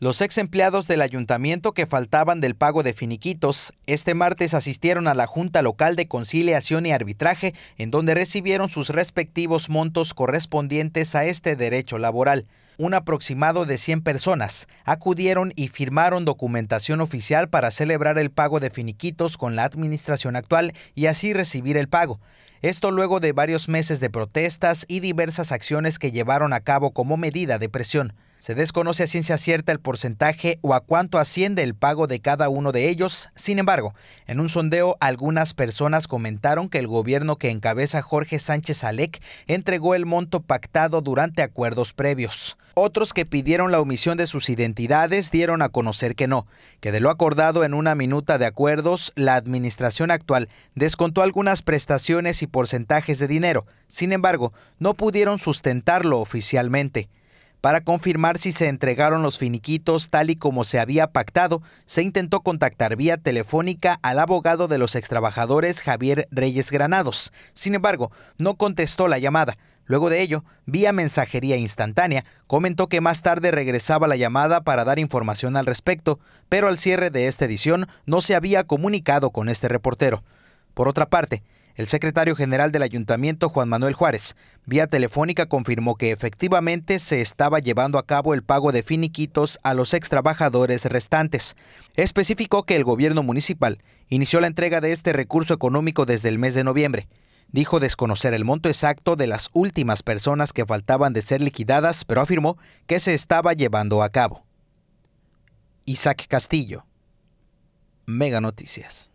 Los ex empleados del ayuntamiento que faltaban del pago de finiquitos este martes asistieron a la Junta Local de Conciliación y Arbitraje, en donde recibieron sus respectivos montos correspondientes a este derecho laboral. Un aproximado de 100 personas acudieron y firmaron documentación oficial para celebrar el pago de finiquitos con la administración actual y así recibir el pago. Esto luego de varios meses de protestas y diversas acciones que llevaron a cabo como medida de presión. Se desconoce a ciencia cierta el porcentaje o a cuánto asciende el pago de cada uno de ellos. Sin embargo, en un sondeo algunas personas comentaron que el gobierno que encabeza Jorge Sánchez Alec entregó el monto pactado durante acuerdos previos. Otros que pidieron la omisión de sus identidades dieron a conocer que no, que de lo acordado en una minuta de acuerdos, la administración actual descontó algunas prestaciones y porcentajes de dinero. Sin embargo, no pudieron sustentarlo oficialmente. Para confirmar si se entregaron los finiquitos tal y como se había pactado, se intentó contactar vía telefónica al abogado de los extrabajadores Javier Reyes Granados. Sin embargo, no contestó la llamada. Luego de ello, vía mensajería instantánea, comentó que más tarde regresaba la llamada para dar información al respecto, pero al cierre de esta edición no se había comunicado con este reportero. Por otra parte, el secretario general del ayuntamiento, Juan Manuel Juárez, vía telefónica confirmó que efectivamente se estaba llevando a cabo el pago de finiquitos a los extrabajadores restantes. Especificó que el gobierno municipal inició la entrega de este recurso económico desde el mes de noviembre. Dijo desconocer el monto exacto de las últimas personas que faltaban de ser liquidadas, pero afirmó que se estaba llevando a cabo. Isaac Castillo, Mega Noticias.